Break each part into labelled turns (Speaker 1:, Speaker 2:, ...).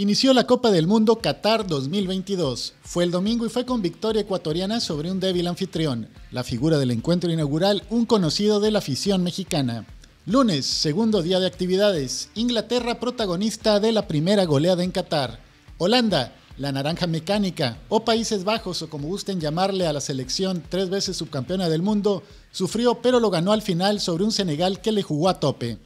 Speaker 1: Inició la Copa del Mundo Qatar 2022. Fue el domingo y fue con victoria ecuatoriana sobre un débil anfitrión. La figura del encuentro inaugural, un conocido de la afición mexicana. Lunes, segundo día de actividades. Inglaterra protagonista de la primera goleada en Qatar. Holanda, la naranja mecánica, o Países Bajos, o como gusten llamarle a la selección tres veces subcampeona del mundo, sufrió pero lo ganó al final sobre un Senegal que le jugó a tope.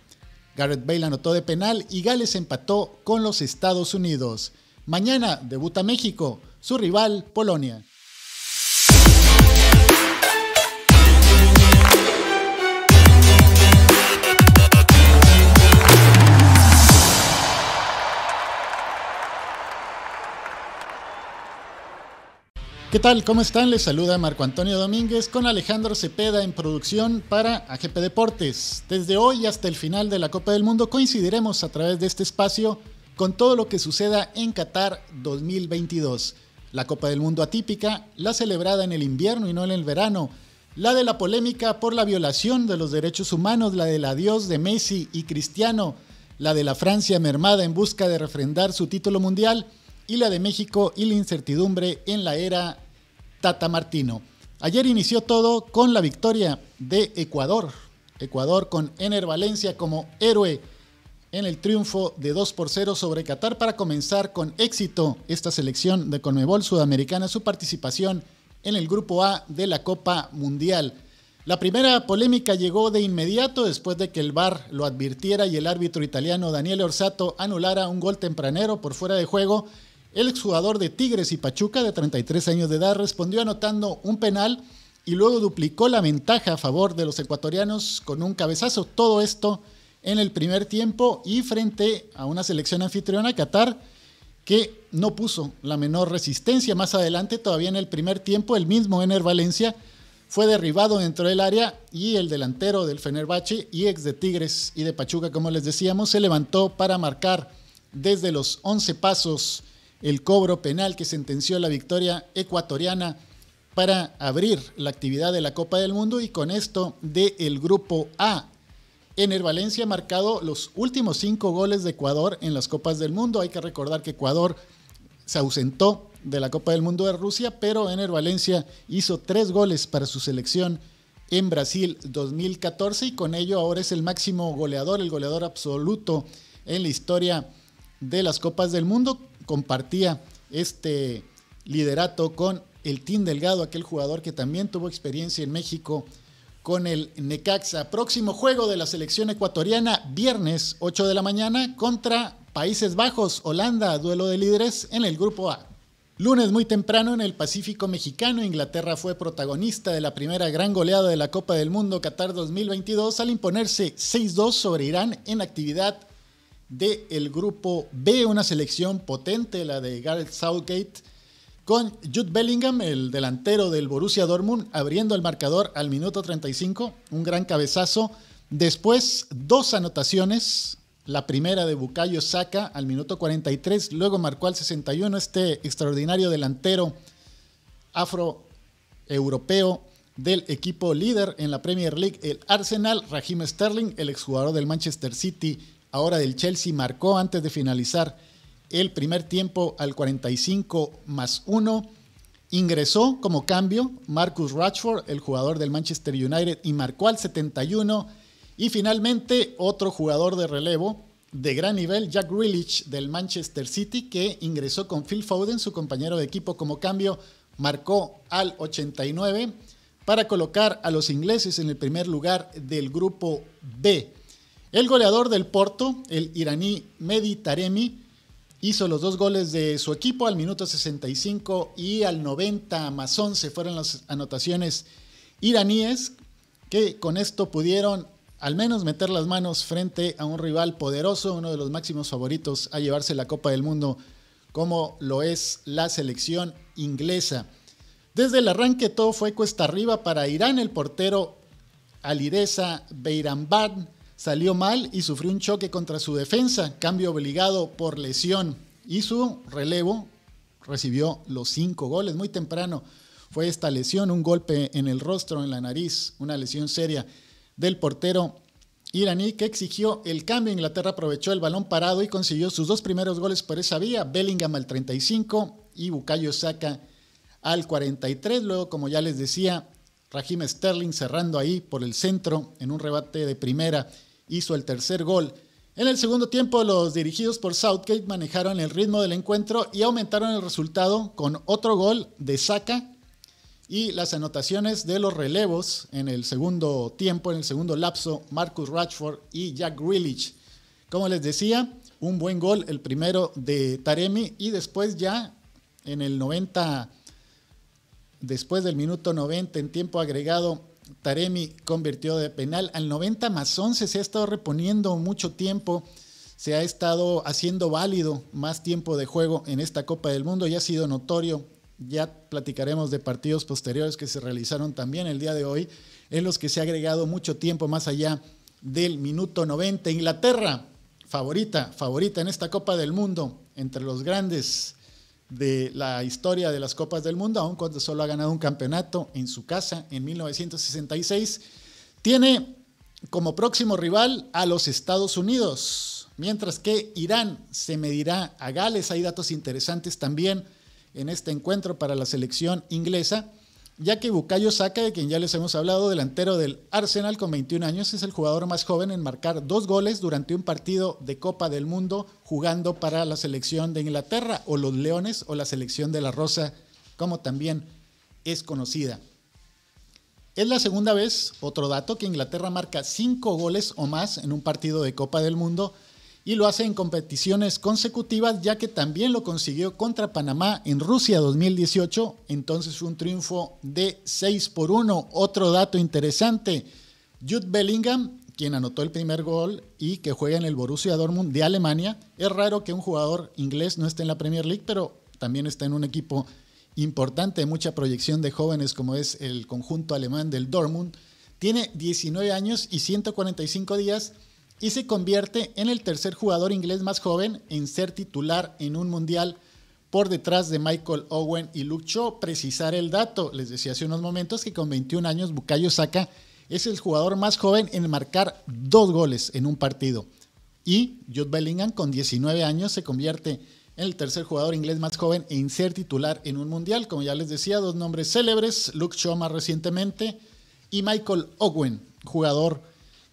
Speaker 1: Garrett Bale anotó de penal y Gales empató con los Estados Unidos. Mañana debuta México, su rival Polonia. ¿Qué tal? ¿Cómo están? Les saluda Marco Antonio Domínguez con Alejandro Cepeda en producción para AGP Deportes. Desde hoy hasta el final de la Copa del Mundo coincidiremos a través de este espacio con todo lo que suceda en Qatar 2022. La Copa del Mundo atípica, la celebrada en el invierno y no en el verano, la de la polémica por la violación de los derechos humanos, la del adiós de Messi y Cristiano, la de la Francia mermada en busca de refrendar su título mundial y la de México y la incertidumbre en la era Tata Martino. Ayer inició todo con la victoria de Ecuador. Ecuador con Ener Valencia como héroe en el triunfo de 2 por 0 sobre Qatar para comenzar con éxito esta selección de Conmebol Sudamericana su participación en el grupo A de la Copa Mundial. La primera polémica llegó de inmediato después de que el VAR lo advirtiera y el árbitro italiano Daniele Orsato anulara un gol tempranero por fuera de juego el exjugador de Tigres y Pachuca, de 33 años de edad, respondió anotando un penal y luego duplicó la ventaja a favor de los ecuatorianos con un cabezazo. Todo esto en el primer tiempo y frente a una selección anfitriona, Qatar, que no puso la menor resistencia. Más adelante, todavía en el primer tiempo, el mismo Ener Valencia fue derribado dentro del área y el delantero del Fenerbahce y ex de Tigres y de Pachuca, como les decíamos, se levantó para marcar desde los 11 pasos el cobro penal que sentenció la victoria ecuatoriana para abrir la actividad de la Copa del Mundo y con esto del el grupo A. Ener Valencia ha marcado los últimos cinco goles de Ecuador en las Copas del Mundo. Hay que recordar que Ecuador se ausentó de la Copa del Mundo de Rusia, pero Ener Valencia hizo tres goles para su selección en Brasil 2014 y con ello ahora es el máximo goleador, el goleador absoluto en la historia de las Copas del Mundo, compartía este liderato con el Team Delgado, aquel jugador que también tuvo experiencia en México con el Necaxa. Próximo juego de la selección ecuatoriana, viernes 8 de la mañana contra Países Bajos, Holanda, duelo de líderes en el Grupo A. Lunes muy temprano en el Pacífico mexicano, Inglaterra fue protagonista de la primera gran goleada de la Copa del Mundo Qatar 2022 al imponerse 6-2 sobre Irán en actividad de el grupo B, una selección potente, la de Gareth Southgate, con Jude Bellingham, el delantero del Borussia Dortmund, abriendo el marcador al minuto 35, un gran cabezazo. Después, dos anotaciones, la primera de Bukayo Saka al minuto 43, luego marcó al 61 este extraordinario delantero Afro-europeo del equipo líder en la Premier League, el Arsenal, Raheem Sterling, el exjugador del Manchester City, ahora del Chelsea, marcó antes de finalizar el primer tiempo al 45 más 1. Ingresó como cambio Marcus Rashford, el jugador del Manchester United, y marcó al 71. Y finalmente otro jugador de relevo de gran nivel, Jack Grealish del Manchester City, que ingresó con Phil Foden, su compañero de equipo, como cambio, marcó al 89 para colocar a los ingleses en el primer lugar del grupo B. El goleador del Porto, el iraní Mehdi Taremi, hizo los dos goles de su equipo al minuto 65 y al 90 más 11 fueron las anotaciones iraníes que con esto pudieron al menos meter las manos frente a un rival poderoso, uno de los máximos favoritos a llevarse la Copa del Mundo como lo es la selección inglesa. Desde el arranque todo fue cuesta arriba para Irán, el portero Alireza Beirambad salió mal y sufrió un choque contra su defensa, cambio obligado por lesión. Y su relevo recibió los cinco goles muy temprano. Fue esta lesión, un golpe en el rostro, en la nariz, una lesión seria del portero iraní que exigió el cambio. Inglaterra aprovechó el balón parado y consiguió sus dos primeros goles por esa vía. Bellingham al 35 y Bukayo saca al 43. Luego, como ya les decía, Raheem Sterling cerrando ahí por el centro en un rebate de primera hizo el tercer gol. En el segundo tiempo, los dirigidos por Southgate manejaron el ritmo del encuentro y aumentaron el resultado con otro gol de Saka y las anotaciones de los relevos en el segundo tiempo, en el segundo lapso, Marcus Rashford y Jack Grealish. Como les decía, un buen gol, el primero de Taremi y después ya en el 90, después del minuto 90 en tiempo agregado, Taremi convirtió de penal al 90 más 11. Se ha estado reponiendo mucho tiempo. Se ha estado haciendo válido más tiempo de juego en esta Copa del Mundo. Ya ha sido notorio. Ya platicaremos de partidos posteriores que se realizaron también el día de hoy, en los que se ha agregado mucho tiempo más allá del minuto 90. Inglaterra, favorita, favorita en esta Copa del Mundo, entre los grandes de la historia de las Copas del Mundo, aun cuando solo ha ganado un campeonato en su casa en 1966, tiene como próximo rival a los Estados Unidos, mientras que Irán se medirá a Gales. Hay datos interesantes también en este encuentro para la selección inglesa ya que Bukayo Saka, de quien ya les hemos hablado, delantero del Arsenal con 21 años, es el jugador más joven en marcar dos goles durante un partido de Copa del Mundo jugando para la selección de Inglaterra o los Leones o la selección de la Rosa, como también es conocida. Es la segunda vez, otro dato, que Inglaterra marca cinco goles o más en un partido de Copa del Mundo y lo hace en competiciones consecutivas, ya que también lo consiguió contra Panamá en Rusia 2018, entonces un triunfo de 6 por 1. Otro dato interesante, Jude Bellingham, quien anotó el primer gol y que juega en el Borussia Dortmund de Alemania, es raro que un jugador inglés no esté en la Premier League, pero también está en un equipo importante, mucha proyección de jóvenes como es el conjunto alemán del Dortmund. Tiene 19 años y 145 días y se convierte en el tercer jugador inglés más joven en ser titular en un mundial por detrás de Michael Owen y Luke Shaw. Precisar el dato, les decía hace unos momentos que con 21 años Bukayo Saka es el jugador más joven en marcar dos goles en un partido. Y Jude Bellingham con 19 años se convierte en el tercer jugador inglés más joven en ser titular en un mundial. Como ya les decía, dos nombres célebres, Luke Shaw más recientemente y Michael Owen, jugador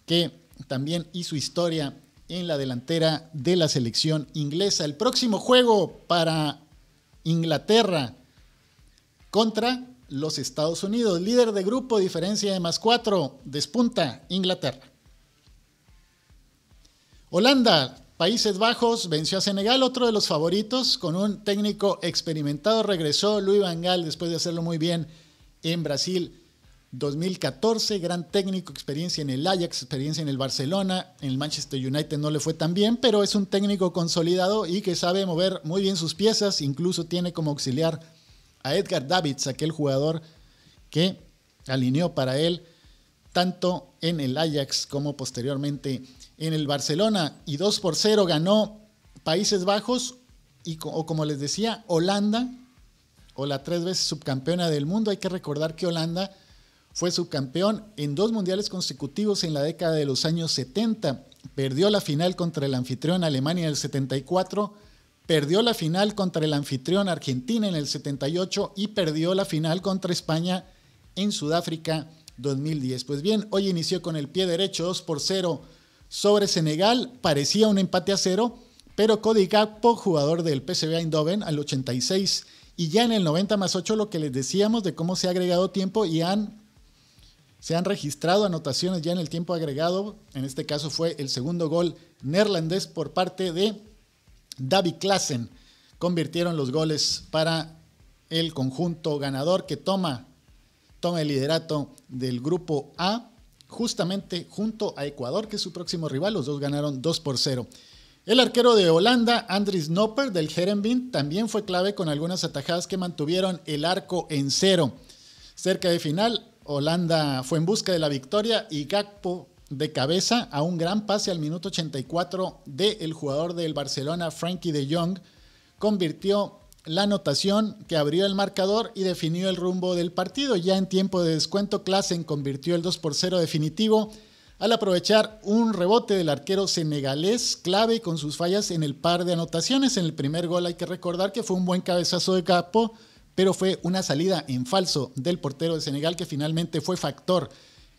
Speaker 1: que también y su historia en la delantera de la selección inglesa. El próximo juego para Inglaterra contra los Estados Unidos. Líder de grupo, diferencia de más cuatro, despunta Inglaterra. Holanda, Países Bajos, venció a Senegal, otro de los favoritos, con un técnico experimentado. Regresó Luis Van Gaal después de hacerlo muy bien en Brasil 2014, gran técnico, experiencia en el Ajax, experiencia en el Barcelona, en el Manchester United no le fue tan bien, pero es un técnico consolidado y que sabe mover muy bien sus piezas, incluso tiene como auxiliar a Edgar Davids, aquel jugador que alineó para él tanto en el Ajax como posteriormente en el Barcelona. Y 2 por 0 ganó Países Bajos y, o como les decía, Holanda, o la tres veces subcampeona del mundo. Hay que recordar que Holanda fue subcampeón en dos mundiales consecutivos en la década de los años 70. Perdió la final contra el anfitrión Alemania en el 74, perdió la final contra el anfitrión Argentina en el 78 y perdió la final contra España en Sudáfrica 2010. Pues bien, hoy inició con el pie derecho 2 por 0 sobre Senegal, parecía un empate a cero, pero Cody jugador del PSV Eindhoven al 86 y ya en el 90 más 8 lo que les decíamos de cómo se ha agregado tiempo y han se han registrado anotaciones ya en el tiempo agregado. En este caso fue el segundo gol neerlandés por parte de David Klassen. Convirtieron los goles para el conjunto ganador que toma, toma el liderato del grupo A, justamente junto a Ecuador, que es su próximo rival. Los dos ganaron 2 por 0. El arquero de Holanda, Andries Nopper, del Herenveen, también fue clave con algunas atajadas que mantuvieron el arco en cero. Cerca de final, Holanda fue en busca de la victoria y Gakpo de cabeza a un gran pase al minuto 84 del jugador del Barcelona, Frankie de Jong, convirtió la anotación que abrió el marcador y definió el rumbo del partido. Ya en tiempo de descuento, Klassen convirtió el 2 por 0 definitivo al aprovechar un rebote del arquero senegalés, clave con sus fallas en el par de anotaciones. En el primer gol hay que recordar que fue un buen cabezazo de Gakpo pero fue una salida en falso del portero de Senegal que finalmente fue factor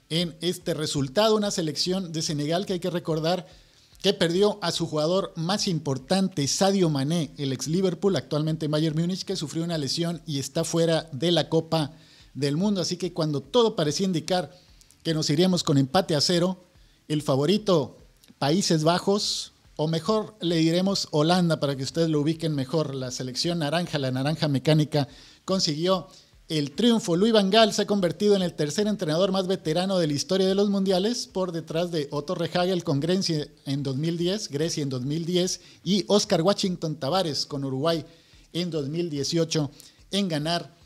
Speaker 1: en este resultado. Una selección de Senegal que hay que recordar que perdió a su jugador más importante, Sadio Mané, el ex Liverpool, actualmente Bayern Múnich, que sufrió una lesión y está fuera de la Copa del Mundo. Así que cuando todo parecía indicar que nos iríamos con empate a cero, el favorito Países Bajos o mejor le diremos Holanda para que ustedes lo ubiquen mejor. La selección naranja, la naranja mecánica, consiguió el triunfo. Luis Van se ha convertido en el tercer entrenador más veterano de la historia de los mundiales, por detrás de Otto Rehagel con Grecia en 2010, Grecia en 2010 y Oscar Washington Tavares con Uruguay en 2018 en ganar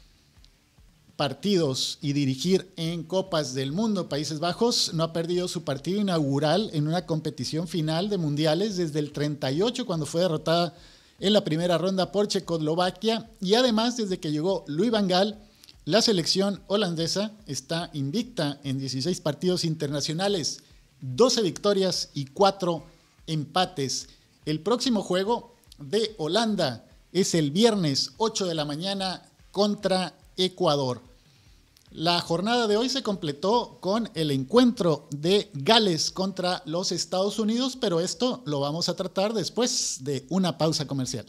Speaker 1: partidos y dirigir en Copas del Mundo. Países Bajos no ha perdido su partido inaugural en una competición final de mundiales desde el 38, cuando fue derrotada en la primera ronda por Checoslovaquia. Y además, desde que llegó Luis Van la selección holandesa está invicta en 16 partidos internacionales, 12 victorias y 4 empates. El próximo juego de Holanda es el viernes 8 de la mañana contra Ecuador. La jornada de hoy se completó con el encuentro de Gales contra los Estados Unidos, pero esto lo vamos a tratar después de una pausa comercial.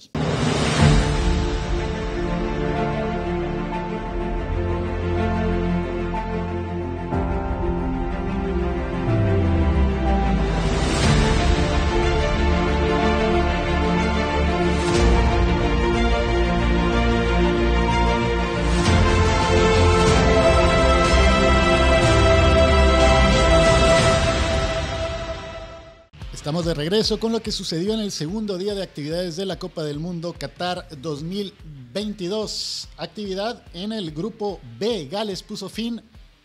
Speaker 1: regreso con lo que sucedió en el segundo día de actividades de la Copa del Mundo Qatar 2022. Actividad en el grupo B. Gales puso fin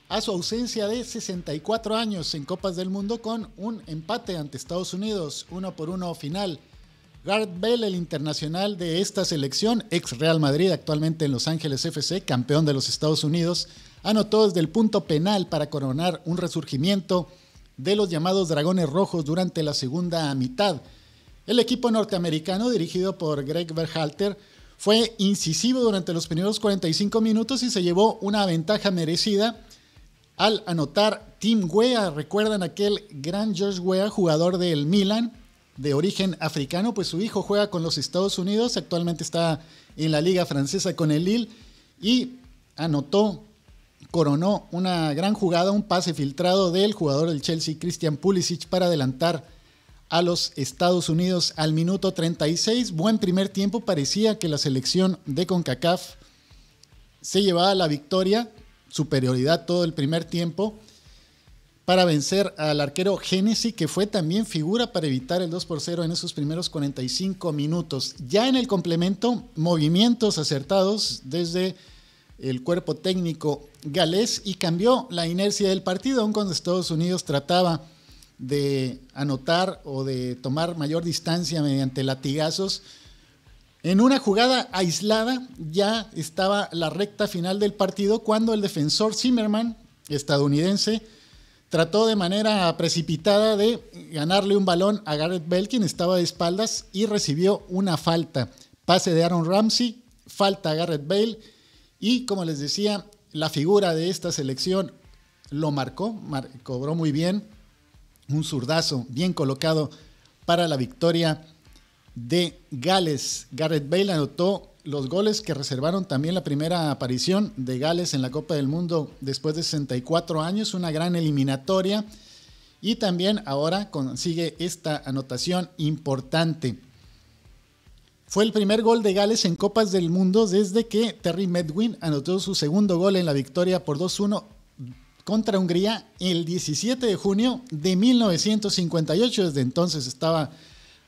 Speaker 1: a su ausencia de 64 años en Copas del Mundo con un empate ante Estados Unidos, uno por uno final. Gareth Bell, el internacional de esta selección, ex Real Madrid, actualmente en Los Ángeles FC, campeón de los Estados Unidos, anotó desde el punto penal para coronar un resurgimiento de los llamados Dragones Rojos durante la segunda mitad. El equipo norteamericano, dirigido por Greg Berhalter, fue incisivo durante los primeros 45 minutos y se llevó una ventaja merecida al anotar Tim Wea. Recuerdan aquel gran George Wea, jugador del Milan, de origen africano, pues su hijo juega con los Estados Unidos, actualmente está en la liga francesa con el Lille y anotó coronó una gran jugada, un pase filtrado del jugador del Chelsea, Christian Pulisic, para adelantar a los Estados Unidos al minuto 36. Buen primer tiempo, parecía que la selección de CONCACAF se llevaba la victoria, superioridad todo el primer tiempo, para vencer al arquero Genesi, que fue también figura para evitar el 2 por 0 en esos primeros 45 minutos. Ya en el complemento, movimientos acertados desde el cuerpo técnico galés y cambió la inercia del partido, aun cuando Estados Unidos trataba de anotar o de tomar mayor distancia mediante latigazos. En una jugada aislada ya estaba la recta final del partido cuando el defensor Zimmerman, estadounidense, trató de manera precipitada de ganarle un balón a Garrett Bell, quien estaba de espaldas, y recibió una falta. Pase de Aaron Ramsey, falta a Garrett Bell. Y como les decía, la figura de esta selección lo marcó, cobró muy bien, un zurdazo bien colocado para la victoria de Gales. Gareth Bale anotó los goles que reservaron también la primera aparición de Gales en la Copa del Mundo después de 64 años, una gran eliminatoria. Y también ahora consigue esta anotación importante. Fue el primer gol de Gales en Copas del Mundo desde que Terry Medwin anotó su segundo gol en la victoria por 2-1 contra Hungría el 17 de junio de 1958. Desde entonces estaba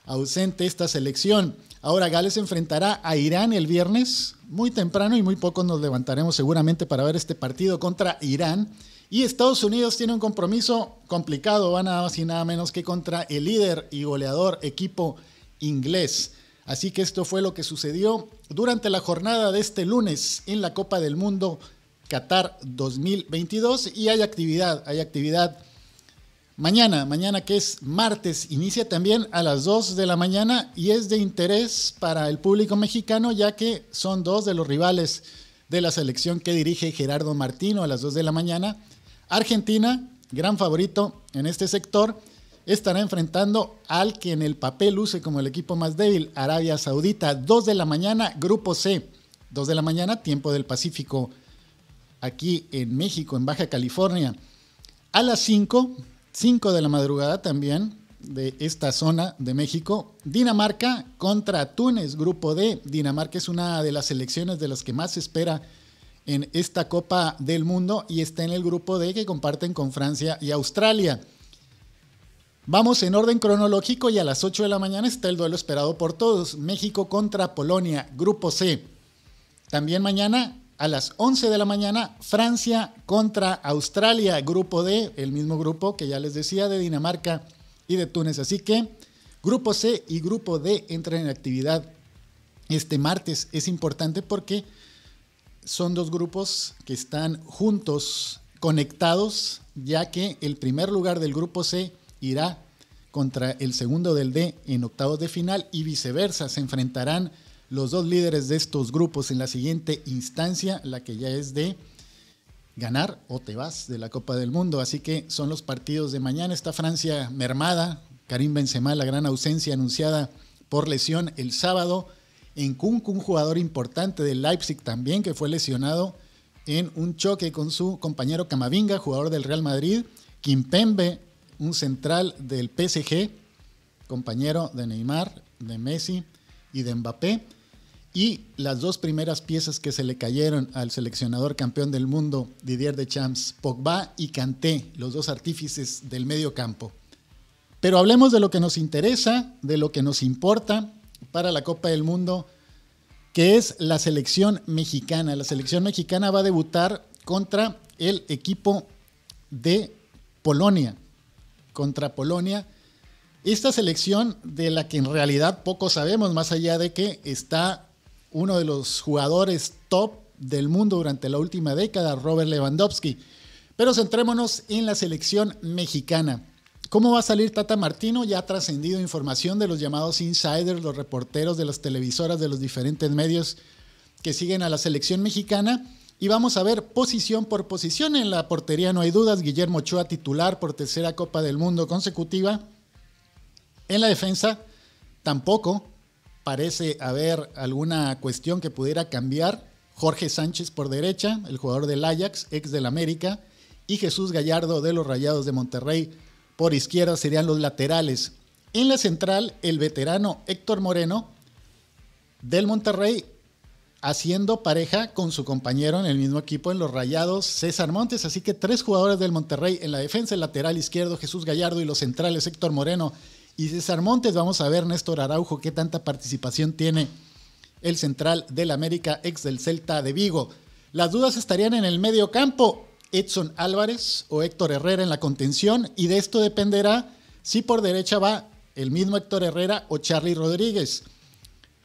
Speaker 1: ausente esta selección. Ahora Gales enfrentará a Irán el viernes, muy temprano y muy poco nos levantaremos seguramente para ver este partido contra Irán. Y Estados Unidos tiene un compromiso complicado, van nada más y nada menos que contra el líder y goleador equipo inglés. Así que esto fue lo que sucedió durante la jornada de este lunes en la Copa del Mundo Qatar 2022 y hay actividad, hay actividad mañana, mañana que es martes, inicia también a las 2 de la mañana y es de interés para el público mexicano ya que son dos de los rivales de la selección que dirige Gerardo Martino a las 2 de la mañana. Argentina, gran favorito en este sector estará enfrentando al que en el papel luce como el equipo más débil, Arabia Saudita. 2 de la mañana, Grupo C. 2 de la mañana, tiempo del Pacífico, aquí en México, en Baja California. A las 5, 5 de la madrugada también, de esta zona de México. Dinamarca contra Túnez, grupo D. Dinamarca es una de las selecciones de las que más se espera en esta Copa del Mundo y está en el grupo D que comparten con Francia y Australia. Vamos en orden cronológico y a las 8 de la mañana está el duelo esperado por todos, México contra Polonia, Grupo C. También mañana a las 11 de la mañana, Francia contra Australia, Grupo D, el mismo grupo que ya les decía de Dinamarca y de Túnez. Así que Grupo C y Grupo D entran en actividad este martes. Es importante porque son dos grupos que están juntos, conectados, ya que el primer lugar del Grupo C irá contra el segundo del D en octavos de final y viceversa. Se enfrentarán los dos líderes de estos grupos en la siguiente instancia, la que ya es de ganar o te vas de la Copa del Mundo. Así que son los partidos de mañana. Está Francia mermada, Karim Benzema, la gran ausencia anunciada por lesión el sábado. En Kunku, un jugador importante del Leipzig también, que fue lesionado en un choque con su compañero Camavinga, jugador del Real Madrid. Kimpembe, un central del PSG, compañero de Neymar, de Messi y de Mbappé. Y las dos primeras piezas que se le cayeron al seleccionador campeón del mundo, Didier Deschamps, Pogba y Kanté, los dos artífices del medio campo. Pero hablemos de lo que nos interesa, de lo que nos importa para la Copa del Mundo, que es la selección mexicana. La selección mexicana va a debutar contra el equipo de Polonia contra Polonia. Esta selección de la que en realidad poco sabemos, más allá de que está uno de los jugadores top del mundo durante la última década, Robert Lewandowski. Pero centrémonos en la selección mexicana. ¿Cómo va a salir Tata Martino? Ya ha trascendido información de los llamados insiders, los reporteros de las televisoras, de los diferentes medios que siguen a la selección mexicana. Y vamos a ver posición por posición. En la portería no hay dudas. Guillermo Ochoa titular por tercera Copa del Mundo consecutiva. En la defensa tampoco parece haber alguna cuestión que pudiera cambiar. Jorge Sánchez por derecha, el jugador del Ajax, ex del América, y Jesús Gallardo de los Rayados de Monterrey por izquierda serían los laterales. En la central, el veterano Héctor Moreno del Monterrey haciendo pareja con su compañero en el mismo equipo en los Rayados, César Montes. Así que tres jugadores del Monterrey en la defensa, el lateral izquierdo Jesús Gallardo y los centrales Héctor Moreno y César Montes. Vamos a ver Néstor Araujo qué tanta participación tiene el central del América, ex del Celta de Vigo. Las dudas estarían en el medio campo, Edson Álvarez o Héctor Herrera en la contención y de esto dependerá si por derecha va el mismo Héctor Herrera o Charlie Rodríguez.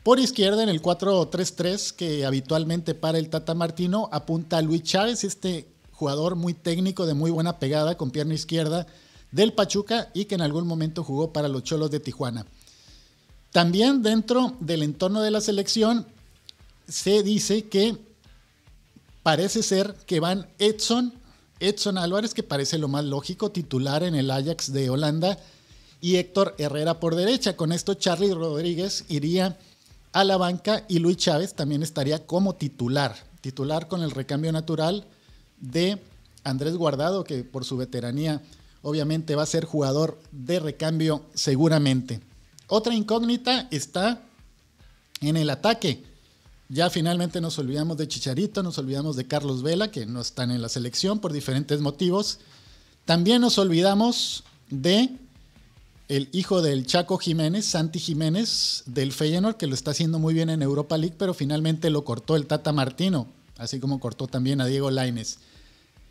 Speaker 1: Por izquierda, en el 4-3-3 que habitualmente para el Tata Martino, apunta a Luis Chávez, este jugador muy técnico, de muy buena pegada, con pierna izquierda del Pachuca y que en algún momento jugó para los Cholos de Tijuana. También dentro del entorno de la selección se dice que parece ser que van Edson, Edson Álvarez, que parece lo más lógico, titular en el Ajax de Holanda, y Héctor Herrera por derecha. Con esto Charlie Rodríguez iría a la banca y Luis Chávez también estaría como titular, titular con el recambio natural de Andrés Guardado, que por su veteranía obviamente va a ser jugador de recambio seguramente. Otra incógnita está en el ataque. Ya finalmente nos olvidamos de Chicharito, nos olvidamos de Carlos Vela, que no están en la selección por diferentes motivos. También nos olvidamos de el hijo del Chaco Jiménez, Santi Jiménez, del Feyenoord, que lo está haciendo muy bien en Europa League, pero finalmente lo cortó el Tata Martino, así como cortó también a Diego Laines.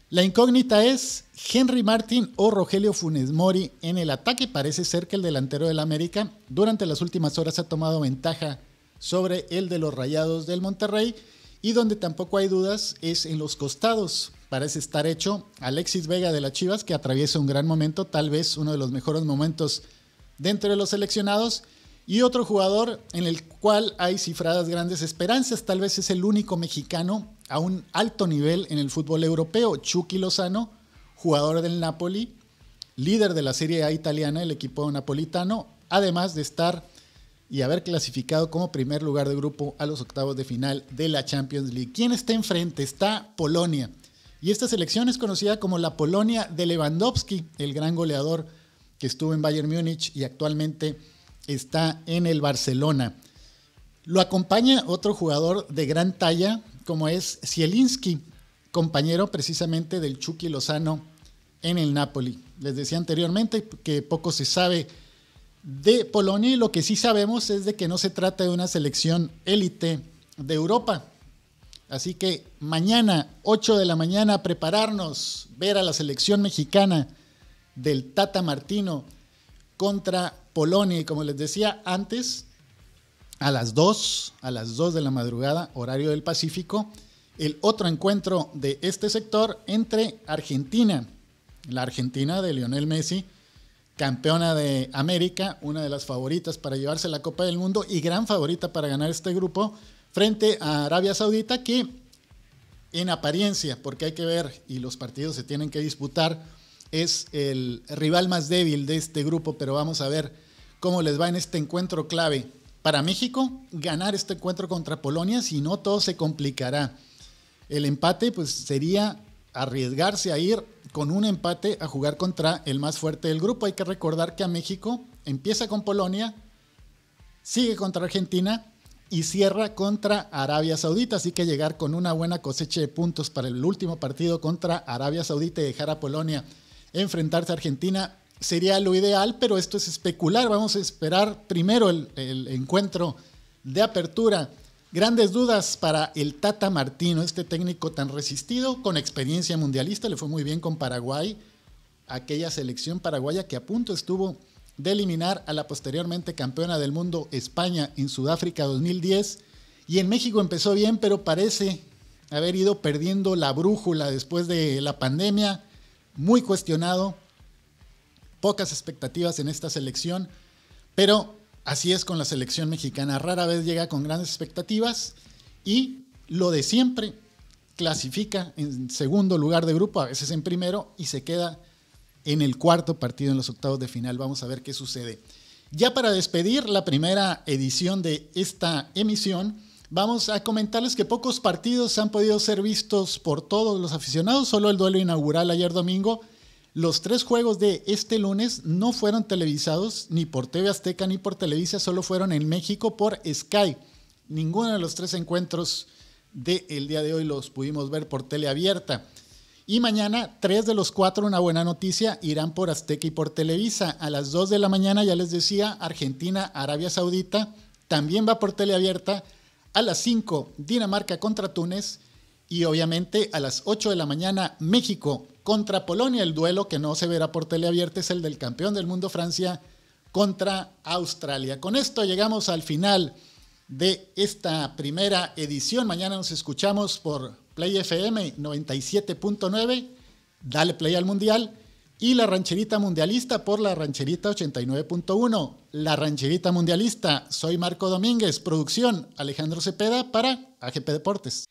Speaker 1: La incógnita es Henry Martin o Rogelio Funes Mori en el ataque. Parece ser que el delantero del América durante las últimas horas ha tomado ventaja sobre el de los Rayados del Monterrey y donde tampoco hay dudas es en los costados parece estar hecho. Alexis Vega de las Chivas, que atraviesa un gran momento, tal vez uno de los mejores momentos dentro de los seleccionados. Y otro jugador en el cual hay cifradas grandes esperanzas, tal vez es el único mexicano a un alto nivel en el fútbol europeo, Chucky Lozano, jugador del Napoli, líder de la Serie A italiana, el equipo napolitano, además de estar y haber clasificado como primer lugar de grupo a los octavos de final de la Champions League. ¿Quién está enfrente? Está Polonia. Y esta selección es conocida como la Polonia de Lewandowski, el gran goleador que estuvo en Bayern Múnich y actualmente está en el Barcelona. Lo acompaña otro jugador de gran talla como es Zielinski, compañero precisamente del Chucky Lozano en el Napoli. Les decía anteriormente que poco se sabe de Polonia y lo que sí sabemos es de que no se trata de una selección élite de Europa, Así que mañana, 8 de la mañana, prepararnos, ver a la selección mexicana del Tata Martino contra Polonia. Y como les decía antes, a las 2, a las 2 de la madrugada, horario del Pacífico, el otro encuentro de este sector entre Argentina, la Argentina de Lionel Messi, campeona de América, una de las favoritas para llevarse la Copa del Mundo y gran favorita para ganar este grupo frente a Arabia Saudita que en apariencia, porque hay que ver y los partidos se tienen que disputar, es el rival más débil de este grupo, pero vamos a ver cómo les va en este encuentro clave. Para México, ganar este encuentro contra Polonia, si no todo se complicará. El empate pues sería arriesgarse a ir con un empate a jugar contra el más fuerte del grupo. Hay que recordar que a México empieza con Polonia, sigue contra Argentina y cierra contra Arabia Saudita. Así que llegar con una buena cosecha de puntos para el último partido contra Arabia Saudita y dejar a Polonia enfrentarse a Argentina sería lo ideal, pero esto es especular. Vamos a esperar primero el, el encuentro de apertura. Grandes dudas para el Tata Martino, este técnico tan resistido, con experiencia mundialista, le fue muy bien con Paraguay, aquella selección paraguaya que a punto estuvo de eliminar a la posteriormente campeona del mundo España en Sudáfrica 2010. Y en México empezó bien, pero parece haber ido perdiendo la brújula después de la pandemia, muy cuestionado, pocas expectativas en esta selección, pero así es con la selección mexicana, rara vez llega con grandes expectativas y lo de siempre, clasifica en segundo lugar de grupo, a veces en primero y se queda en el cuarto partido, en los octavos de final. Vamos a ver qué sucede. Ya para despedir la primera edición de esta emisión, vamos a comentarles que pocos partidos han podido ser vistos por todos los aficionados, solo el duelo inaugural ayer domingo. Los tres juegos de este lunes no fueron televisados ni por TV Azteca ni por Televisa, solo fueron en México por Sky. Ninguno de los tres encuentros del el día de hoy los pudimos ver por teleabierta. Y mañana, tres de los cuatro, una buena noticia, irán por Azteca y por Televisa. A las dos de la mañana, ya les decía, Argentina, Arabia Saudita, también va por teleabierta. A las cinco Dinamarca contra Túnez. Y obviamente a las ocho de la mañana, México contra Polonia. El duelo que no se verá por teleabierta es el del campeón del mundo Francia contra Australia. Con esto llegamos al final de esta primera edición. Mañana nos escuchamos por Play FM 97.9, dale play al Mundial. Y la rancherita mundialista por la rancherita 89.1. La rancherita mundialista. Soy Marco Domínguez, producción Alejandro Cepeda para AGP Deportes.